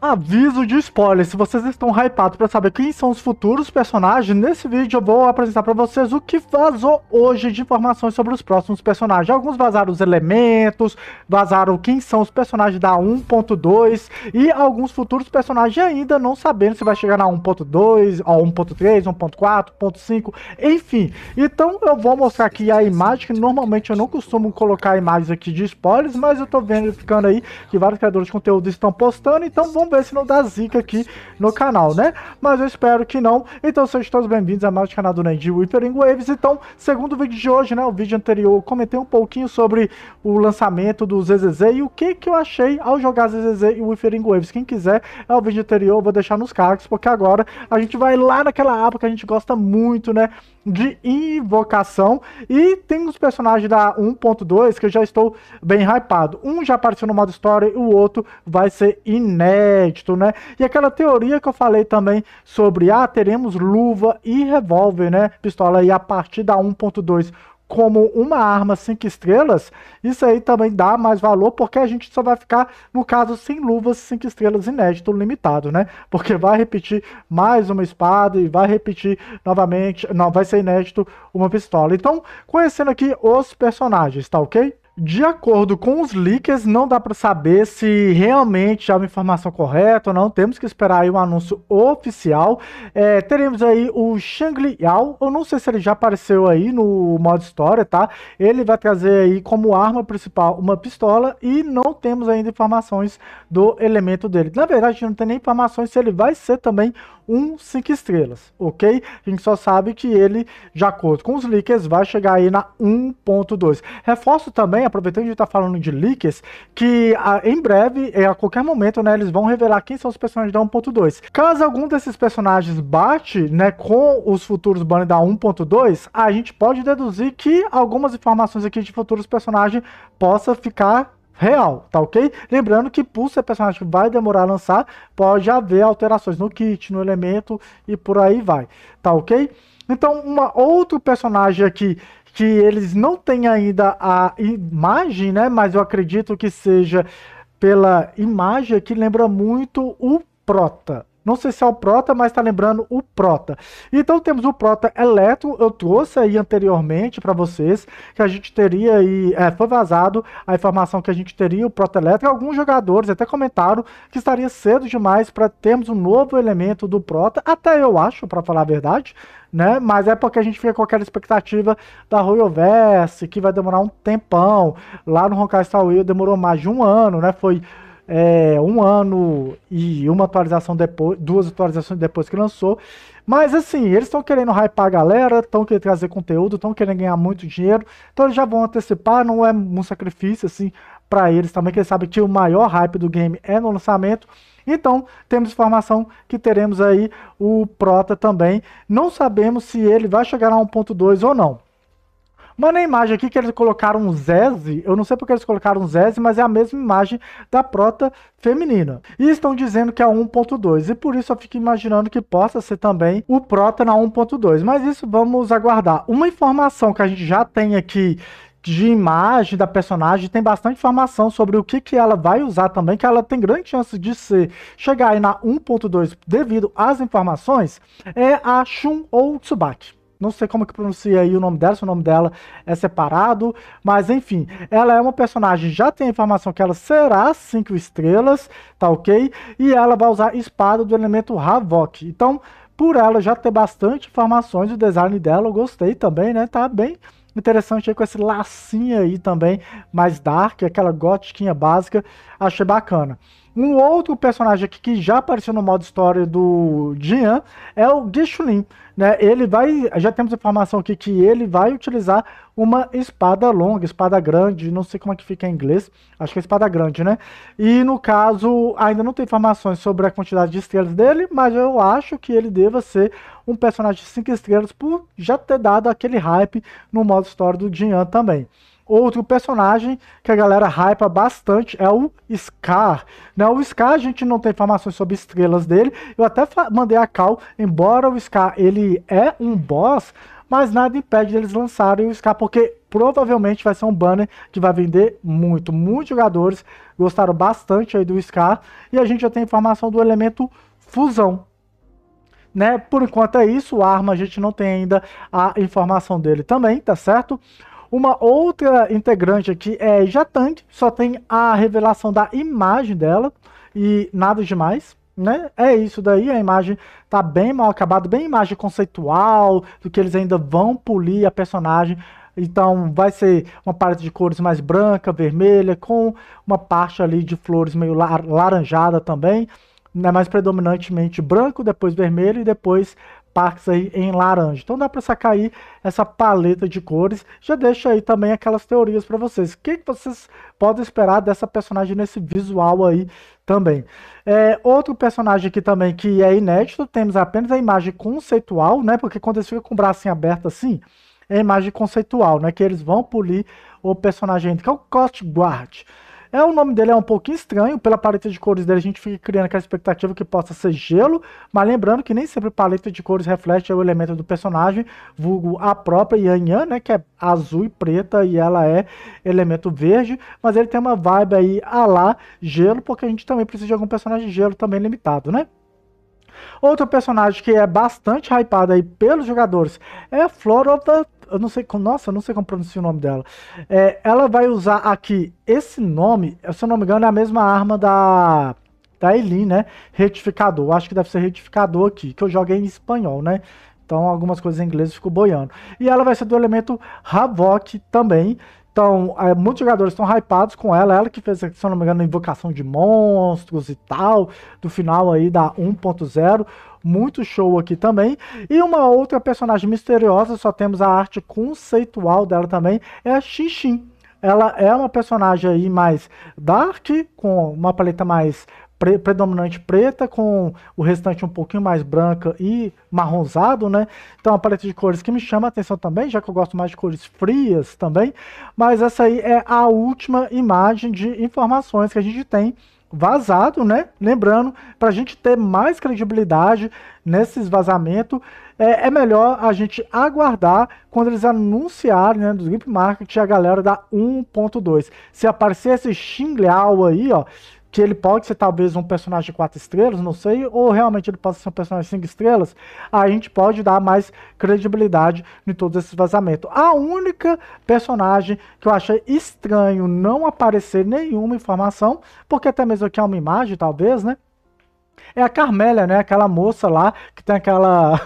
Aviso de spoiler, se vocês estão hypados para saber quem são os futuros personagens, nesse vídeo eu vou apresentar para vocês o que vazou hoje de informações sobre os próximos personagens. Alguns vazaram os elementos, vazaram quem são os personagens da 1.2 e alguns futuros personagens ainda não sabendo se vai chegar na 1.2, 1.3, 1.4, 1.5, enfim. Então eu vou mostrar aqui a imagem, que normalmente eu não costumo colocar imagens aqui de spoilers, mas eu tô vendo ficando aí que vários criadores de conteúdo estão postando, então vamos Vamos ver se não dá zica aqui no canal, né? Mas eu espero que não. Então sejam todos bem-vindos a mais um canal do Nandi Whippering Waves. Então, segundo o vídeo de hoje, né? O vídeo anterior, comentei um pouquinho sobre o lançamento do ZZZ e o que, que eu achei ao jogar ZZZ e Whippering Waves. Quem quiser, é o vídeo anterior, eu vou deixar nos cards, porque agora a gente vai lá naquela aba que a gente gosta muito, né? de invocação. E tem os personagens da 1.2 que eu já estou bem hypado. Um já apareceu no modo história e o outro vai ser inédito, né? E aquela teoria que eu falei também sobre, ah, teremos luva e revólver, né? Pistola aí a partir da 1.2 como uma arma cinco estrelas, isso aí também dá mais valor, porque a gente só vai ficar, no caso, sem luvas cinco estrelas inédito limitado, né? Porque vai repetir mais uma espada e vai repetir novamente, não, vai ser inédito uma pistola. Então, conhecendo aqui os personagens, tá ok? De acordo com os leakers, não dá para saber se realmente é uma informação correta ou não. Temos que esperar aí um anúncio oficial. É, teremos aí o Shang Yao. Eu não sei se ele já apareceu aí no modo história, tá? Ele vai trazer aí como arma principal uma pistola e não temos ainda informações do elemento dele. Na verdade, não tem nem informações se ele vai ser também um 5 estrelas, ok? A gente só sabe que ele, de acordo com os leakers, vai chegar aí na 1.2. Reforço também aproveitando de estar tá falando de leaks, que a, ah, em breve, eh, a qualquer momento, né, eles vão revelar quem são os personagens da 1.2. Caso algum desses personagens bate, né, com os futuros banners da 1.2, a gente pode deduzir que algumas informações aqui de futuros personagens possa ficar real, tá ok? Lembrando que por ser personagem que vai demorar a lançar, pode haver alterações no kit, no elemento e por aí vai, tá ok? Então, um outro personagem aqui que eles não têm ainda a imagem, né? Mas eu acredito que seja pela imagem que lembra muito o Prota. Não sei se é o Prota, mas está lembrando o Prota. Então temos o Prota elétrico. eu trouxe aí anteriormente para vocês que a gente teria aí, é, foi vazado a informação que a gente teria o Prota elétrico. Alguns jogadores até comentaram que estaria cedo demais para termos um novo elemento do Prota, até eu acho, para falar a verdade. Né? Mas é porque a gente fica com aquela expectativa da Royal Verse, que vai demorar um tempão. Lá no Honkai Star Wheel demorou mais de um ano, né? Foi é, um ano e uma atualização depois, duas atualizações depois que lançou. Mas assim, eles estão querendo hypar a galera, estão querendo trazer conteúdo, estão querendo ganhar muito dinheiro, então eles já vão antecipar, não é um sacrifício assim para eles também, que eles sabem que o maior hype do game é no lançamento. Então, temos informação que teremos aí o Prota também. Não sabemos se ele vai chegar a 1.2 ou não. Mas na imagem aqui que eles colocaram um Zeze, eu não sei porque eles colocaram um Zeze, mas é a mesma imagem da prota feminina. E estão dizendo que é a 1.2, e por isso eu fico imaginando que possa ser também o prota na 1.2. Mas isso vamos aguardar. Uma informação que a gente já tem aqui de imagem da personagem, tem bastante informação sobre o que, que ela vai usar também, que ela tem grande chance de ser, chegar aí na 1.2 devido às informações, é a Shun ou Tsubaki não sei como é que pronuncia aí o nome dela, se o nome dela é separado, mas enfim, ela é uma personagem, já tem a informação que ela será cinco estrelas, tá ok? E ela vai usar espada do elemento Havok. Então, por ela já ter bastante informações, o design dela eu gostei também, né? Tá bem interessante aí com esse lacinho aí também, mais dark, aquela gotiquinha básica, achei bacana. Um outro personagem aqui que já apareceu no modo história do Jian é o Gishulin, né? Ele vai, já temos informação aqui que ele vai utilizar uma espada longa, espada grande, não sei como é que fica em inglês, acho que é espada grande, né? E no caso, ainda não tem informações sobre a quantidade de estrelas dele, mas eu acho que ele deva ser um personagem de 5 estrelas por já ter dado aquele hype no modo história do Jian também. Outro personagem que a galera hypa bastante é o Scar. Né? O Scar, a gente não tem informações sobre estrelas dele. Eu até mandei a Cal, embora o Scar ele é um boss, mas nada impede deles lançarem o Scar, porque provavelmente vai ser um banner que vai vender muito. Muitos jogadores gostaram bastante aí do Scar. E a gente já tem informação do elemento fusão. Né? Por enquanto é isso, o arma a gente não tem ainda a informação dele também, tá certo? Uma outra integrante aqui é Jatang, só tem a revelação da imagem dela e nada demais. Né? É isso daí, a imagem tá bem mal acabada, bem imagem conceitual, do que eles ainda vão polir a personagem. Então vai ser uma parte de cores mais branca, vermelha, com uma parte ali de flores meio laranjada também, né? mais predominantemente branco, depois vermelho e depois parques aí em laranja. Então dá para sacar aí essa paleta de cores. Já deixa aí também aquelas teorias para vocês. O que, que vocês podem esperar dessa personagem nesse visual aí também. É, outro personagem aqui também que é inédito, temos apenas a imagem conceitual, né? Porque quando eles ficam com o bracinho aberto assim, é a imagem conceitual, né? Que eles vão polir o personagem, que é o então, Cost Guard. É, o nome dele é um pouquinho estranho, pela paleta de cores dele a gente fica criando aquela expectativa que possa ser gelo, mas lembrando que nem sempre paleta de cores reflete o elemento do personagem, vulgo a própria Yan Yan, né, que é azul e preta e ela é elemento verde, mas ele tem uma vibe aí a lá gelo, porque a gente também precisa de algum personagem de gelo também limitado, né? Outro personagem que é bastante hypado aí pelos jogadores é Flor of the eu não sei como, nossa, eu não sei como pronuncia o nome dela. É, ela vai usar aqui esse nome, se eu não me engano, é a mesma arma da da Elin, né? Retificador, acho que deve ser retificador aqui, que eu joguei em espanhol, né? Então algumas coisas em inglês ficou boiando. E ela vai ser do elemento Havok também, então, é, muitos jogadores estão hypados com ela. Ela que fez, se eu não me engano, a invocação de monstros e tal, do final aí da 1.0. Muito show aqui também. E uma outra personagem misteriosa, só temos a arte conceitual dela também, é a Xixin ela é uma personagem aí mais dark, com uma paleta mais pre predominante preta, com o restante um pouquinho mais branca e marronzado, né? Então a uma paleta de cores que me chama a atenção também, já que eu gosto mais de cores frias também. Mas essa aí é a última imagem de informações que a gente tem vazado, né? Lembrando, para a gente ter mais credibilidade nesses vazamentos, é, é, melhor a gente aguardar quando eles anunciarem, né, do Grip Market, a galera da 1.2. Se aparecer esse Liao aí, ó, que ele pode ser talvez um personagem de quatro estrelas, não sei, ou realmente ele pode ser um personagem de cinco estrelas, a gente pode dar mais credibilidade em todos esses vazamentos. A única personagem que eu achei estranho não aparecer nenhuma informação, porque até mesmo aqui é uma imagem, talvez, né? É a Carmélia, né? Aquela moça lá que tem aquela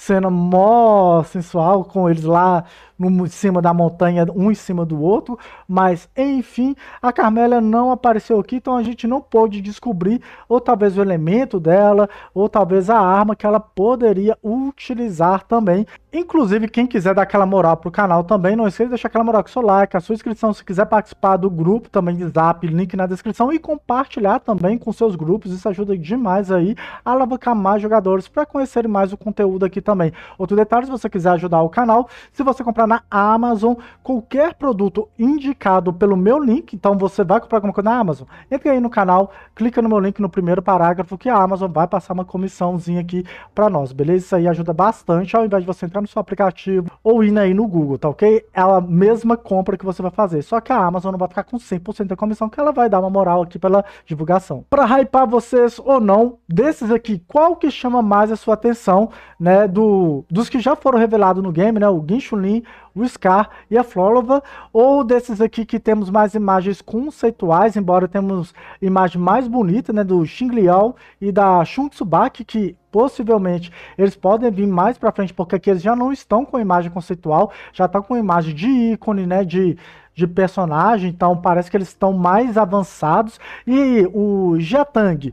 cena mó sensual com eles lá no, em cima da montanha, um em cima do outro. Mas, enfim, a Carmélia não apareceu aqui, então a gente não pôde descobrir, ou talvez o elemento dela, ou talvez a arma que ela poderia utilizar também. Inclusive, quem quiser dar aquela moral pro canal também, não esqueça de deixar aquela moral com seu like, a sua inscrição, se quiser participar do grupo também de zap, link na descrição, e compartilhar também com seus grupos, isso ajuda demais aí a alavancar mais jogadores para conhecerem mais o conteúdo aqui também também. Outro detalhe, se você quiser ajudar o canal, se você comprar na Amazon, qualquer produto indicado pelo meu link, então você vai comprar alguma coisa na Amazon, entra aí no canal, clica no meu link no primeiro parágrafo que a Amazon vai passar uma comissãozinha aqui para nós, beleza? Isso aí ajuda bastante ao invés de você entrar no seu aplicativo ou ir aí no Google, tá ok? É a mesma compra que você vai fazer, só que a Amazon não vai ficar com 100% da comissão, que ela vai dar uma moral aqui pela divulgação. Para hypar vocês ou não, desses aqui, qual que chama mais a sua atenção, né, do do, dos que já foram revelados no game, né? O Shulin, o Scar e a Florova, ou desses aqui que temos mais imagens conceituais, embora temos imagem mais bonita, né? Do Xing Liao e da Shun Tsubaki, que possivelmente eles podem vir mais para frente, porque aqui eles já não estão com imagem conceitual, já estão tá com imagem de ícone, né? De, de personagem, então parece que eles estão mais avançados. E o Jatang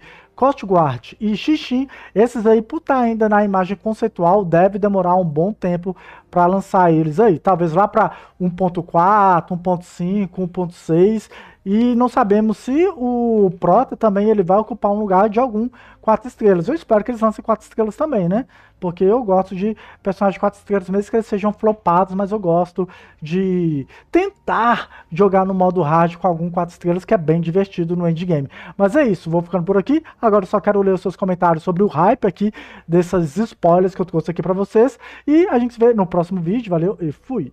Guard e Xixi, esses aí, por estar tá ainda na imagem conceitual, deve demorar um bom tempo para lançar eles aí. Talvez lá para 1.4, 1.5, 1.6 e não sabemos se o Prota também ele vai ocupar um lugar de algum quatro estrelas. Eu espero que eles lancem quatro estrelas também, né? Porque eu gosto de personagens de quatro estrelas, mesmo que eles sejam flopados, mas eu gosto de tentar jogar no modo hard com algum quatro estrelas, que é bem divertido no endgame. Mas é isso, vou ficando por aqui. Agora eu só quero ler os seus comentários sobre o hype aqui, dessas spoilers que eu trouxe aqui para vocês. E a gente se vê no próximo vídeo. Valeu e fui!